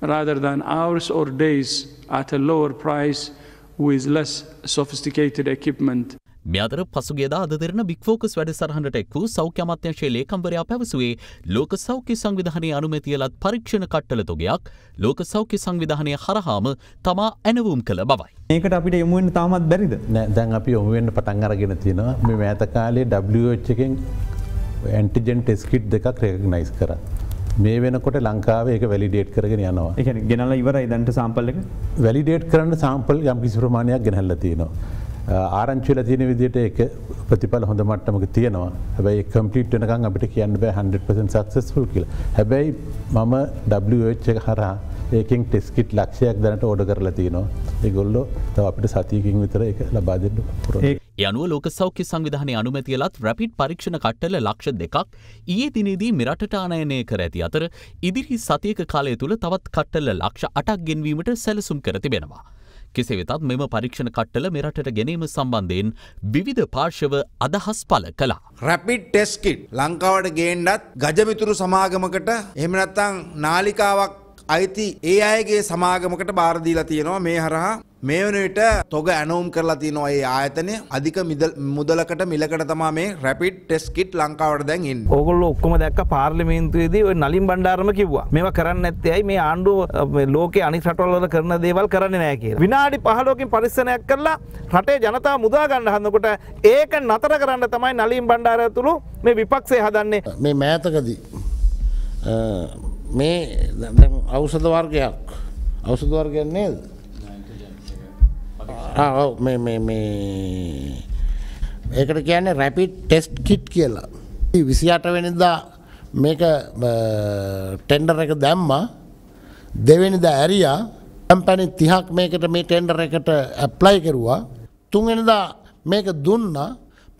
rather than hours or days at a lower price with less sophisticated equipment. මේ අතර පසුගේදා අද දෙරන බික්‍ෆෝකස් වැඩසරහට එක් වූ සෞඛ්‍ය අමාත්‍යංශයේ ලේකම්වරයා පැවසුවේ ලෝක සෞඛ්‍ය සංවිධානයේ අනුමැතිය ලත් පරීක්ෂණ කට්ටල තොගයක් ලෝක සෞඛ්‍ය සංවිධානය හරහාම තමා ඇනවුම් කළ බවයි. ඒකට අපිට යොමුුවෙන් තාමත් බැරිද දැන් අපි යොමුුවෙන් පටන් අරගෙන තියෙනවා මේ මෑත කාලේ ඩ්චකෙන් ඇන්ටිජෙන් ටෙස්කිට් දෙකක් රෙකනයිස් කරා. මේ වෙනකොට ලංකාව ඒක වැලිඩේට් කරගෙන යනවා එක ගෙනල ඉවර ඉදන්ට සම්පල්ලක වැලිඩේට් කරන්න සම්පල් යම් කිසි ප්‍රමාණයක් ගැහැල්ල තියෙනවා. ආරංචිල තියන විදිට එක ප්‍රතිපල හොඳ මට්ටමක තියෙනවා හැබයි කම්පලිට් වෙනකං අපිට කියන්න බෑ 100 සක්සස්ෆුල් කියල හැබැයි මම ඩ්ච එක හරා ඒකින් ටෙස්කිට් ලක්ෂයක් දැනට ඕඩ කරලා තියනවා ඒගොල්ලෝ තව අපිට සතියකින් විතර එක ලබාදෙන්ට පුරඒ යනුව ලෝක සෞඛ්‍ය සංවිධානය අනුමැතියලත් රැපිට් පරීක්ෂණ කට්ටල ලක්ෂ දෙකක් ඊයේ දිනේදී මෙරටට ආනයනය කර ඇති අතර ඉදිරි සතියක කාලය තුළ තවත් කට්ටල ලක්ෂ අටක් ගෙන්වීමට සැලසුම් කර තිබෙනවා. කෙසේ වෙතත් මෙම පරීක්ෂණ කට්ටල මෙරටට ගැනීම සම්බන්ධයෙන් විවිධ පාර්ශව අදහස් පල කලා. රැපිඩ් ටෙස්කිට් ලංකාවට ගේන්නත් ගජමිතුරු සමාගමකට එහෙමනත්තං නාලිකාවක් අයිති ඒ අයගේ සමාගමකට බාරදීලා තියෙනවා මේ හරහා මේ වනවිට තොග ඇනවුම් කරලා තියෙනවා ඒ ආයතනය අධික මුදලකට මිලකට තමා මේ රැපිඩ් ටෙස් කිට් ලංකාවට දැන් ඉන්න. ඕගොල්ලෝ ඔක්කොම දැක්ක පාර්ලිමේන්තුවේදී ඔය නලින් බණ්ඩාරම කිව්වා. මේවා කරන්න නැත්තේ ඇයි මේ ආණ්ඩුව මේ ලෝකේ අනිත් රටවල් වල කරන දේවල් කරන්නේ නැහැ කියලා. විනාඩි 15කින් පරිස්සමයක් කරලා රටේ ජනතාව මුදා ගන්න හදනකොට ඒක නතර කරන්න තමයි නලින් බණ්ඩාර ඇතුළු මේ විපක්ෂය හදන්නේ. මේ මෑතකදී මේ අවසධ වර්ගයක් අවසධ වර්ගයක් නේද? ඔව් මේ මේ මේ ඒකට කියන්නේ රැපිඩ් ටෙස්ට් කිට් කියලා. විසියාට වෙනිදා මේක ටෙන්ඩර් එක දැම්මා දෙවෙනිද ඇරියා කම්පැනි 30ක් මේකට මේ ටෙන්ඩර් එකට ඇප්ලයි කරුවා. තුන්වෙනිදා මේක දුන්නා.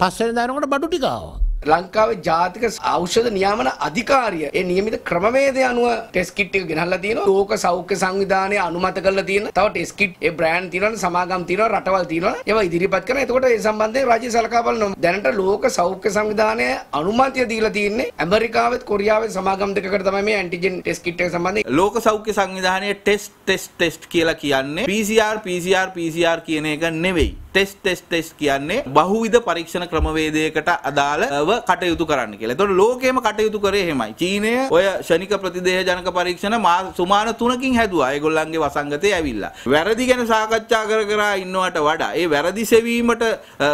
පස්වෙනිදා එනකොට බඩු ටික ආවා. ලංකාවේ ජාතික ඖෂධ නියාමන අධිකාරිය ඒ නියමිත ක්‍රමවේදය අනුව ටෙස්ට් කිට් එක ගෙනල්ලා තියෙනවා. ලෝක සෞඛ්‍ය සංවිධානය අනුමත කරලා තියෙන තව ටෙස්ට් කිට් ඒ බ්‍රෑන්ඩ් තියෙනවා, සමාගම් තියෙනවා, රටවල් තියෙනවා. ඒවා ඉදිරිපත් කරන. එතකොට ඒ සම්බන්ධයෙන් රාජ්‍ය සලකා බලනවා. දැනට ලෝක සෞඛ්‍ය සංවිධානය අනුමතිය දීලා තියෙන්නේ ඇමරිකාවෙත් කොරියාවෙත් සමාගම් දෙකකට තමයි මේ ඇන්ටිජන් ටෙස්ට් කිට් එක සම්බන්ධයෙන් ලෝක සෞඛ්‍ය සංවිධානයේ ටෙස්ට් ටෙස්ට් ටෙස්ට් කියලා කියන්නේ PCR PCR PCR කියන එක නෙවෙයි. ටෙස්ට් ටෙස්ට් ටෙස්ට් කියන්නේ බහුවිධ පරීක්ෂණ ක්‍රමවේදයකට අදාළව කටයුතු කරන්න කියලා. එතකොට ලෝකෙම කටයුතු කරේ එහෙමයි. චීනය ඔය ෂණික ප්‍රතිදේහ ජනක පරීක්ෂණ සුමාන 3කින් හැදුවා. ඒගොල්ලන්ගේ වසංගතේ ඇවිල්ලා. වැරදි ගැන සාකච්ඡා කර කර ඉන්නවට වඩා ඒ වැරදි සෙවීමට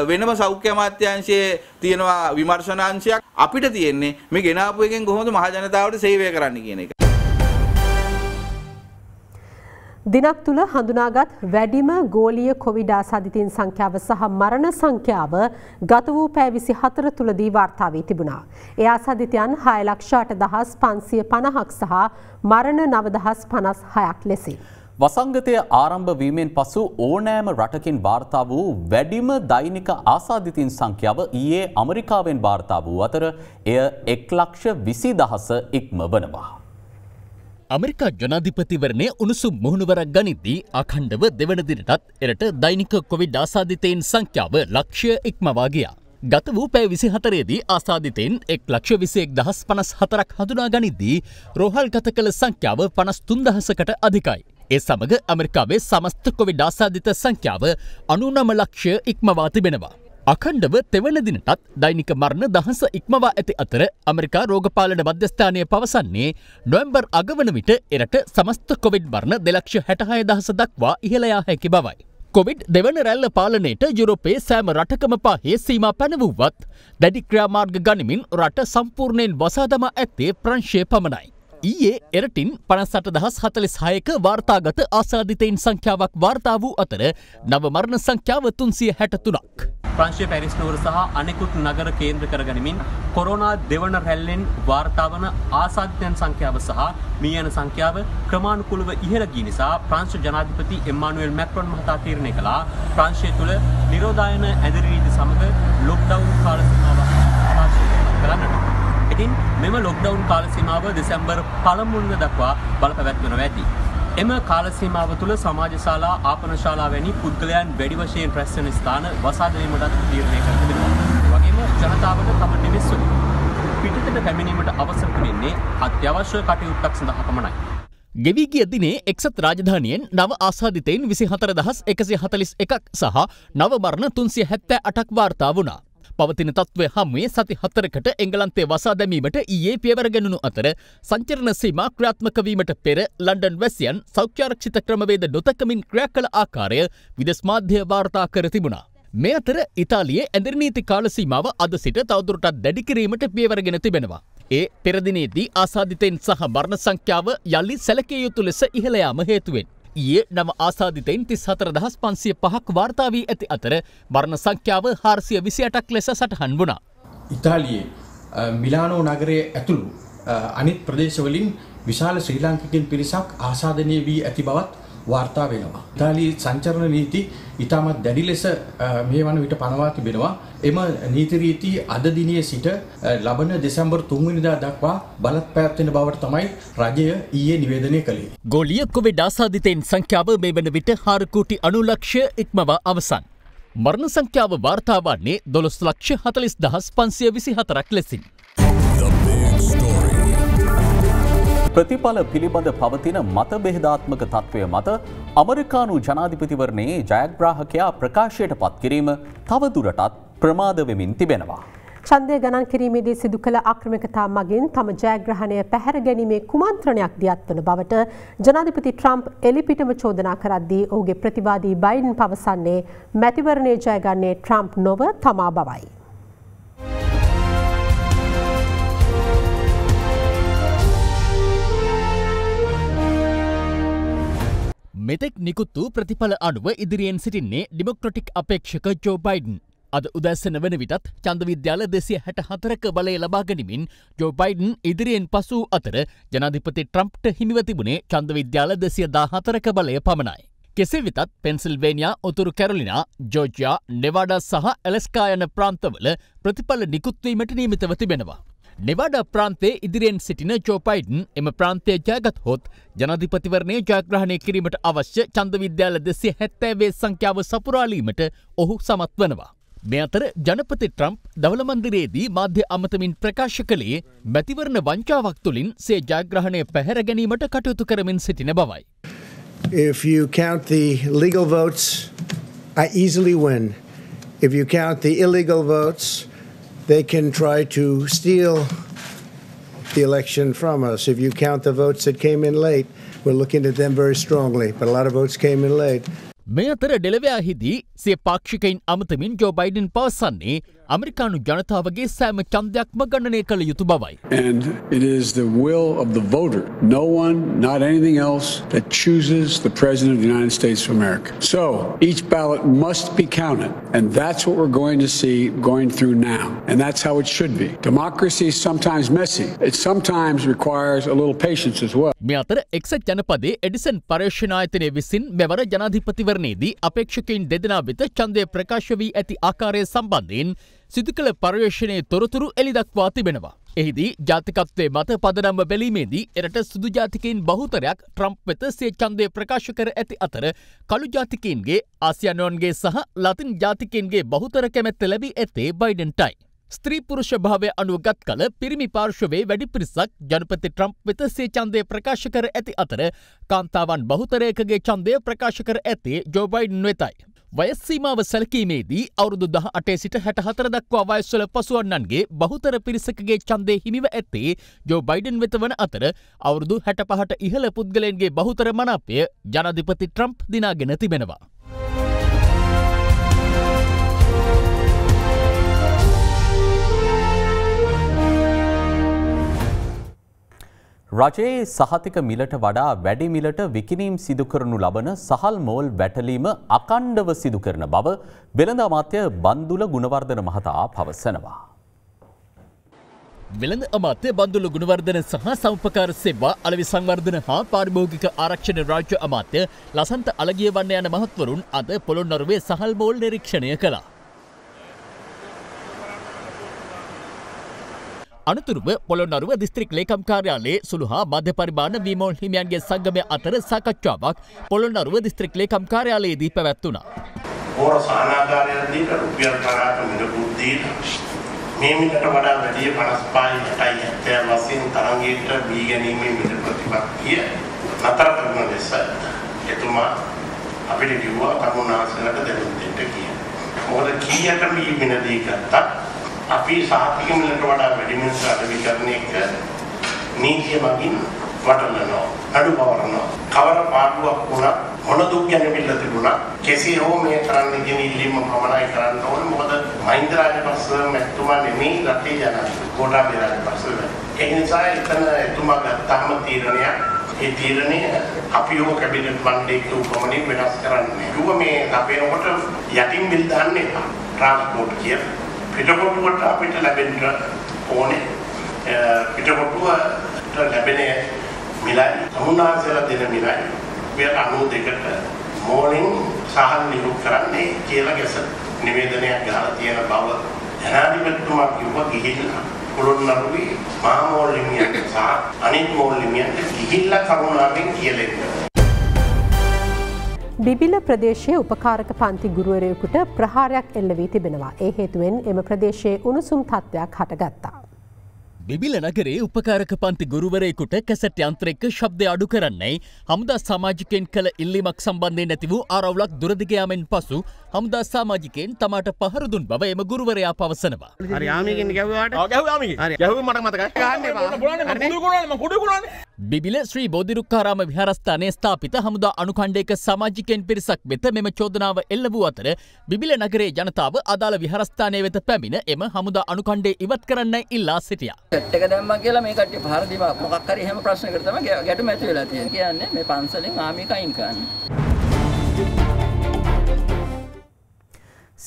වෙනම සෞඛ්‍ය අමාත්‍යාංශයේ තියෙනවා විමර්ශන අංශයක් අපිට තියෙන්නේ මේ ගෙනාපු එකෙන් කොහොමද මහජනතාවට සේවය කරන්න කියන එක. දිනක් තුළ හඳුනාගත් වැඩිම ගෝලිය කොවිඩා සධිතින් සංඛ්‍යාව සහ මරණ සංඛ්‍යාව ගත වූ පෑවිසි හතර තුළදී වාර්තාාවී තිබුණා. එයා සධිතයන් හයලක්ෂාට දහස් පන්සිය පණහක් සහ මරණ නවදහස් පනස් හයක් ලෙසි. වසංගතය ආරම්භ වීමෙන් පසු ඕනෑම රටකින් වාර්තා වූ වැඩිම දෛනික ආසාධිතින් සංඛ්‍යාව ඊයේ අමරිකාවෙන් වාර්තා වූ අතර එය එක්ලක්ෂ විසි දහස ඉක්ම වනවා. අමරිකා ජනාධිපතිවරණය උණුසුම් මුහුණුවරක් ගනිද්දී අකණ්ඩව දෙවන දිනටත් එරට දෛනික කොවිඩ් ආසාධිතයෙන් සංඛ්‍යාව ලක්ෂය ඉක්මවාගියා. ගත වූ පැෑ විසිහතරේදී ආසාධිතයෙන් එක් ලක්ෂ විසයෙක් දහස් පනස් හතරක් හඳුනා ගනිද්දී රෝහල් ගත කළ සංඛ්‍යාව පනස් තුන්දහසකට අධිකයි. ඒ සමඟ ඇමරිකාවේ සමස්ත කොවිඩ් ආසාධිත සංඛ්‍යාව අනුනම ලක්ෂය ඉක්මවා තිබෙනවා. අකණ්ඩව තෙවන දිනටත් දෛනික මරණ දහස ඉක්මවා ඇති අතර ඇමරිකා රෝගපාලන මධ්‍යස්ථානය පවසන්නේ නොවම්බර් අගවන විට එරට සමස්ත කොවිඩ් මරණ දෙලක්ෂ හැටහය දහස දක්වා ඉහළයා හැකි බවයි. කොවිඩ් දෙවන රැල්ල පාලනයට යුරෝපයේ සෑම රටකම පාහේ සීම පැනවූවත් දැඩික්‍රියාමාර්ග ගනිමින් රට සම්පූර්ණයෙන් වසාදම ඇත්තේ ප්‍රංශය පමණයි. ඊයේ එරටින් පනස්සට දහස් හතලිස් හයක වාර්තාගත ආසාධිතයින් සංඛ්‍යාවක් වාර්තා වූ අතර නව මරණ සංඛ්‍යාව තුන්සිය හැටතුනක්. ප්‍රංශය පැරිස් නුවර සහ අනෙකුත් නගර කේන්ද්‍ර කරගනිමින් කොරෝනා දෙවන රැල්ලෙන් වාර්තාවන ආසාධ්‍යයන් සංඛ්‍යාව සහ මී යන සංඛ්‍යාව ක්‍රමාණුකුලව ඉහළ ගිය නිසා ප්‍රංශ ජනාධිපති එම්මානුවෙල් මැක්රොන් මහතා තීරණය කළා ප්‍රංශය තුළ නිරෝධායන ඇදිරිරීදි සමග ලොක්ඩවුන් කාලසීමාව කරන්නට. ඉතින් මෙම ලොක්ඩවුන් කාලසිමාව දෙසැම්බර් පළමුුල්ද දක්වා බලපැත්වන ඇති. එම කාලසීමාව තුළ සමාජශාලා ආපනශාලා වැනි පුද්ගලයන් වැඩි වශයෙන් ප්‍රැස්සන ස්ථාන වසාදනීමටත් තීරණය කර තිබෙනවා. වගේම ජනතාවට තම නිමිස්සු පිටතට පැමිණීමට අවසර වෙන්නේ අත්‍යවශ්‍ය කටයුත්තක් සඳහා පමණයි. ගෙවී ගිය දිනේ එක්සත් රාජධානියෙන් නව ආසාධිතයින් විසි හතර දහස් එකසි හතලිස් එකක් සහ නව මරණ තුන්සිය හැත්තෑ අටක් වාර්තා වුණා. පවතින තත්ත්වය හමුවේ සති හතරකට එංගලන්තේ වසා දැමීමට ඊයේ පියවරගැනුණු අතර සංචරණ සීමා ක්‍රාත්මකවීමට පෙර ලන්ඩන් වැසියන් සෞඛ්‍යාරක්ෂිත ක්‍රමවේද නොතකමින් ක්‍රියා කළ ආකාරය විදෙස් මාධ්‍ය වාර්තා කර තිබුණා. මේ අතර ඉතාලියේ ඇදිරිනීති කාලසීමාව අද සිට තවදුරටත් දැඩිකිරීමට පියවරගෙන තිබෙනවා. ඒ පෙරදිනේදී ආසාධිතයෙන් සහ මරණ සංඛ්‍යාව යළි සැලකේ යුතු ලෙස ඉහළයාම හේතුවෙන්. ඊයේ නම ආසාධිතයින් තිස් හතර දහස් පන්සිය පහක් වාර්තාාවී ඇති අතර මරණ සංඛ්‍යාව හාරසිය විසියටක් ලෙස සටහන් වුණා. ඉතාලියේ මිලානෝ නගරයේ ඇතුළු අනිත් ප්‍රදේශවලින් විශාල ශ්‍රී ලාංකිකින් පිරිසක් ආසාධනය වී ඇති බවත් වාර්තා වෙනවා. ඉතාලියේ සංචරණ නීති ඉතාමත් දැඩි ලෙස මේ වන විට පනවා තිබෙනවා. එම නීති රීති අද දිනේ සිට ලබන දෙසැම්බර් 3 වෙනිදා දක්වා බලත් පැවැත්වෙන බවට තමයි රජය ඊයේ නිවේදනය කළේ. ගෝලීය කොවිඩ් ආසාදිතයින් සංඛ්‍යාව මේ වන විට 4 කෝටි 90 ලක්ෂ ඉක්මවා අවසන්. මරණ සංඛ්‍යාව වාර්තා වන්නේ 12 ලක්ෂ 40 දහස් 524ක් ලෙසින්. ප්‍රතිඵල පිළිබඳ පවතින මත බෙහෙදාත්මක තත්ත්වය මත අමරිකානු ජනාධිපතිවරණයේ ජයග්‍රාහකයා ප්‍රකාශයට පත්කිරීම තවදුරටත් ප්‍රමාද වෙමින් තිබෙනවා. ඡන්දය ගණන් කිරීමේදී සිදු කළ අක්‍රමිකතා මගින් තම ජයග්‍රහණය පැහැර ගැනීමේ කුමන්ත්‍රණයක් දියත්වන බවට ජනාධිපති ට්‍රම්ප් එලිපිටම චෝදනා කරද්දී ඔහුගේ ප්‍රතිවාදී බයිඩන් පවසන්නේ මැතිවරණය ජයගන්නේ ට්‍රම්ප් නොව තමා බවයි. මෙතෙක් නිකුත් වූ ප්‍රතිඵල අනුව ඉදිරියෙන් සිටින්නේ ඩිමොක්‍රොටික් අපේක්ෂක ජෝ බයිඩන්. අද උදැස්සන වන විටත් චන්දවිද්‍යාල දෙසිය හැට හතරක බලය ලබාගනිමින් ජෝ බයිඩන් ඉදිරියෙන් පසූ අතර ජනාධිපති ට්‍රම්ප්ට හිමිව තිබුණේ චන්දවිද්‍යාල දෙසිය දාහතරක බලය පමණයි. කෙසේ වෙතත් පෙන්සිල්වේනියා උතුරු කැරලිනා ජෝජයා නෙවාඩා සහ ඇලස්කා යන ප්‍රාන්තවල ප්‍රතිඵල නිකුත්වීමට නීමිතව තිබෙනවා. නෙවාඩ ප්‍රාන්තේ ඉදිරියෙන් සිටින චෝපයිටන් එම ප්‍රාන්තය ජයගත් හොත් ජනධිපතිවරණය ජයග්‍රහණය කිරීමට අවශ්‍ය චන්දවිද්‍යාල දෙසේ හැත්තෑවේ සංඛ්‍යාව සපුරාලීමට ඔහු සමත් වනවා. මෙ අතර ජනපති ට්‍රම්ප් දවලමන්දිරයේදී මාධ්‍ය අමතමින් ප්‍රකාශ කළේ මැතිවරණ වංචාවක් තුළින් සේ ජයග්‍රහණය පැහැර ගැනීමට කටයුතු කරමින් සිටින බවයි. If you count the legal votes, I easily win. If you count the illegal votes, they can try to steal the election from us. If you count the votes that came in late, we're looking at them very strongly, but a lot of votes came in late. මේ අතර ඩෙලවයාහිදී සිය පාක්ෂිකයින් අමතමින් ජෝ Biden පාසන්නේ අමරිකානු ජනතාවගේ සෑම චන්දයක්ම ගණනය කළ යුතු බවයි. And it is the will of the voter. No one, not anything else, that chooses the President of the United States of America. So each ballot must be counted. And that's what we're going to see going through now. And that's how it should be. Democracy is sometimes messy. It sometimes requires a little patience as well. මේ අතර එක්සත් ජනපදේ Edison පර්යේෂණ ආයතනය විසින් මෙවර ජනාධිපතිවරණයේදී අපේක්ෂකයින් දෙදෙනා වෙත ඡන්දය ප්‍රකාශ වී ඇති ආකාරය සම්බන්ධයෙන් සිදුකළ පර්යේෂණයේ තොරතුරු එළිදක්වා තිබෙනවා. එහිදී ජාතිකත්වය මත පදනම්ව බැලීමේදී එරට සුදු ජාතිකයින් බහුතරයක් ට්‍රම්ප් වෙත සේචන්දය ප්‍රකාශ කර ඇති අතර කළු ජාතිකයින්ගේ ආසියනෝන්ගේ සහ ලතින් ජාතිකයින්ගේ බහුතර කැමැත්ත ලැබී ඇත්තේ බයිඩන්ටයි. ස්ත්‍රීපුරුෂ භාවය අනුවගත් කළ පිරිමි පාර්ශවේ වැඩි පිරිසක් ජනපති ට්‍රම්ප් වෙත සේචන්දය ප්‍රකාශ කර ඇති අතර කාන්තාවන් බහුතරයකගේ චන්දය ප්‍රකාශ කර ඇති ජෝබයිඩන් වෙතයි. වයස්සීමාව සැලකීමේදී අවුරුදු දහ අටේ සිට හැටහතර දක්වා වයස්වල පසුවන්නන්ගේ බහුතර පිරිසකගේ චන්දය හිමිව ඇත්තේ ජෝ බයිඩන් වෙත වන අතර අවුරුදු හැට පහට ඉහළ පුද්ගලයන්ගේ බහුතර මනාපය ජනධිපති ට්‍රම්ප් දිනාගෙන තිබෙනවා. රජයේ සහතික මිලට වඩා වැඩි මිලට විකිනීම් සිදු කරනු ලබන සහල් මෝල් වැටලීම අකණ්ඩව සිදු කරන බව වෙළඳ අමාත්‍ය බන්දුල ගුණවර්ධන මහතා පවසනවා. වෙළඳ අමාත්‍ය බන්දුල ගුණවර්ධන සහ සෞපකාර සෙව්වා අලවි සංවර්ධන හා පාරිභෝගික ආරක්ෂණ රාජ්‍ය අමාත්‍ය ලසන්ත අලගිය වන්න යන මහත්වරුන් අද පොළොන්නරුවේ සහල් මෝල් නිරීක්ෂණය කළා. අනතුරුව පොළොන්නරුව දිස්ත්‍රික් ලේකම් කාර්යාලයේ සුළු හා මධ්‍ය පරිමාණ වීමෝල් හිමියන්ගේ සංගමය අතර සාකච්ඡාවක් පොළොන්නරුව දිස්ත්‍රික් ලේකම් කාර්යාලයේදී පැවැත්වුණා. ඕර සානාධාරයේදී රුපියල් 50ක මිලකුත් දීලා මේ මිලට වඩා වැඩි 55යි 70 වශයෙන් තරගයට බී ගැනීමේ මිල ප්‍රතිපත්තිය නතර කරන ලෙස එතුමා අපිට කිව්වා කරුණාසලට දෙන්න දෙන්න කියලා. මොකද කීයට මේ මිලදී ගත්තා අපි සාතික මිලට වඩා වැඩි මිලට අඩවි කරන එක නීතිය මගින් වටලනවා අඩු පවරනවා කවර පාඩුවක් වුණා මොන දුක් ගැන බිල්ල තිබුණා කෙසේ හෝ මේ කරන්න කියන ඉල්ලීම පමණයි කරන්න ඕනේ මොකද මහින්ද රාජපක්ෂ මැතිතුමා නෙමෙයි රටේ ජනාධිපති කොටාබේ රාජපක්ෂ ඒ නිසා එතන එතුමා ගත්තාම තීරණය ඒ තීරණය අපිව කැබිනට් මණ්ඩලයක උපමණින් වෙනස් කරන්නේ. ඌව මේ අපේ කොට යටින් බිල් දාන්න එපා. ට්‍රාන්ස්පෝර්ට් කියලා පිටකොටුවට අපිට ලැබෙන්න ඕනේ පිටකොටුවට ලැබෙන මිලයි තමුනාසලා දෙන මිලයි මෙයට 92ට මෝලින් සහල් නිකුත් කරන්නේ කියලා ගැස නිවේදනයක් ගහලා තියෙන බව ජනාධිපතිතුමා කිව්ව ගිහිල්ලා පොළොන්නරුවේ මහා මෝල් හිමියන්ට සහ අනිත් මෝල් හිමියන්ට ගිහිල්ලා කරුණාවෙන් කියලා බිබිල ප්‍රදේශයේ උපකාරක පන්ති ගුරුවරයකුට ප්‍රහාරයක් එල්ල වී තිබෙනවා. ඒ හේතුවෙන් එම ප්‍රදේශයේ උණුසුම් තත්ත්වයක් හටගත්තා. බිබිල නගරේ උපකාරක පන්ති ගුරුවරයෙකුට කැසට යන්ත්‍රෙක්ක ශබ්දය අඩු කරන්නේ හමුදා සමාජිකෙන් කළ ඉල්ලිමක් සම්බන්ධය නැති වූ ආරවුලක් දුරදිගයාමෙන් පසු හමුදා සාමාජිකයෙන් තමට පහරදුන් බව එම ගුරුවරයා පවසනවා. බිබිල ශ්‍රී බෝධිරුක්කාරාම විහාරස්ථානය ස්ථාපිත හමුදා අනුකණ්ඩයක සමාජිකෙන් පිරිසක් වෙත මෙම චෝදනාව එල්ල වූ අතර බිබිල නගරේ ජනතාව අදාළ විහාරස්ථානය වෙත පැමිණ එම හමුදා අනුකණ්ඩේ ඉවත් කරන්න ඉල්ලා සිටියා. ට්ටක දැම්ම කියලා මේ කට්ටිය පහර දීම මොකක් හරි හැම ප්‍රශ්නකට තමයි ගැටුම ඇති වෙලා තියෙන්නේ. කියන්නේ මේ පන්සලෙන් ආමික අයින් කරන්න.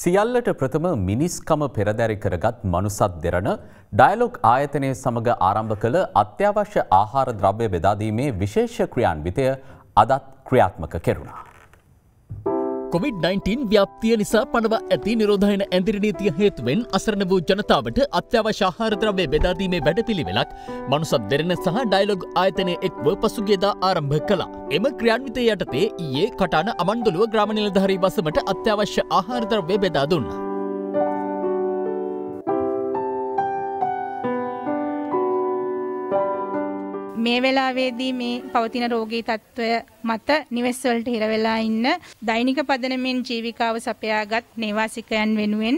සියල්ලට ප්‍රථම මිනිස්කම පෙරදැරි කරගත් මනුසත් දෙරණ ඩයලොග් ආයතනය සමඟ ආරම්භ කළ අත්‍යවශ්‍ය ආහාර ද්‍රව්‍ය බෙදාදීමේ විශේෂ ක්‍රියාන්විතය අදත් ක්‍රියාත්මක කෙරුණා. කොවිD-19 ව්‍යාප්තිය නිසා පනවා ඇති නිරෝධයන ඇදිරිනීතිය හේතුවෙන් අසරණ වූ ජනතාවට අත්‍යවශ්‍ය ආහාරද්‍රව්‍ය බෙදාදීමේ වැඩපිළිවෙලක් මනුසත් දෙරණ සහ ඩයිලොග් ආයතනය එක්ව පසුගියදා ආරම්භ කළා. එම ක්‍රියාන්විතය යටතේ ඊයේ කටාන අමන්දුලුව ග්‍රාම නිලධාරී වසමට අත්‍යවශ්‍ය ආහාරද්‍රව්‍ය බෙදා දුන්නා. මේ වෙලාවේදී මේ පවතින රෝගී තත්ත්වය මත නිවෙස් වලට හිර වෙලා ඉන්න දෛනික පදනමින් ජීවිකාව සපයාගත් නේවාසිකයන් වෙනුවෙන්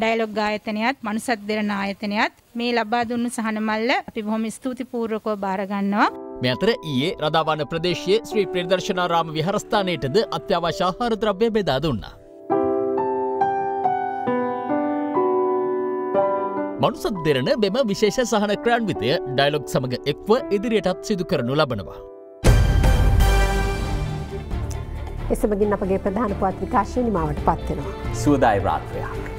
ඩයලොග් ආයතනයත් මනුසත් දෙරණ ආයතනයත් මේ ලබා දුන්නු සහනමල්ල අපි බොහොම ස්තුතිපූර්වකව බාර ගන්නවා. මේ අතර ඊයේ රදාවන ප්‍රදේශයේ ශ්‍රී ප්‍රදර්ශනාරාම විහාරස්ථානයේද අත්‍යවශ්‍ය ආහාර ද්‍රව්‍ය බෙදා දුන්නා. මනුසත් දෙරන මෙම විශේෂ සහන ක්‍රාන්විතය ඩයිලොක් සමඟ එක්ව ඉදිරියටත් සිදු කරනු ලබනවා. එසමගින් අපගේ ප්‍රධාන පුවත් විකාශය නිමාවට පත්වෙනවා. සූදායි රාත්‍රයක්.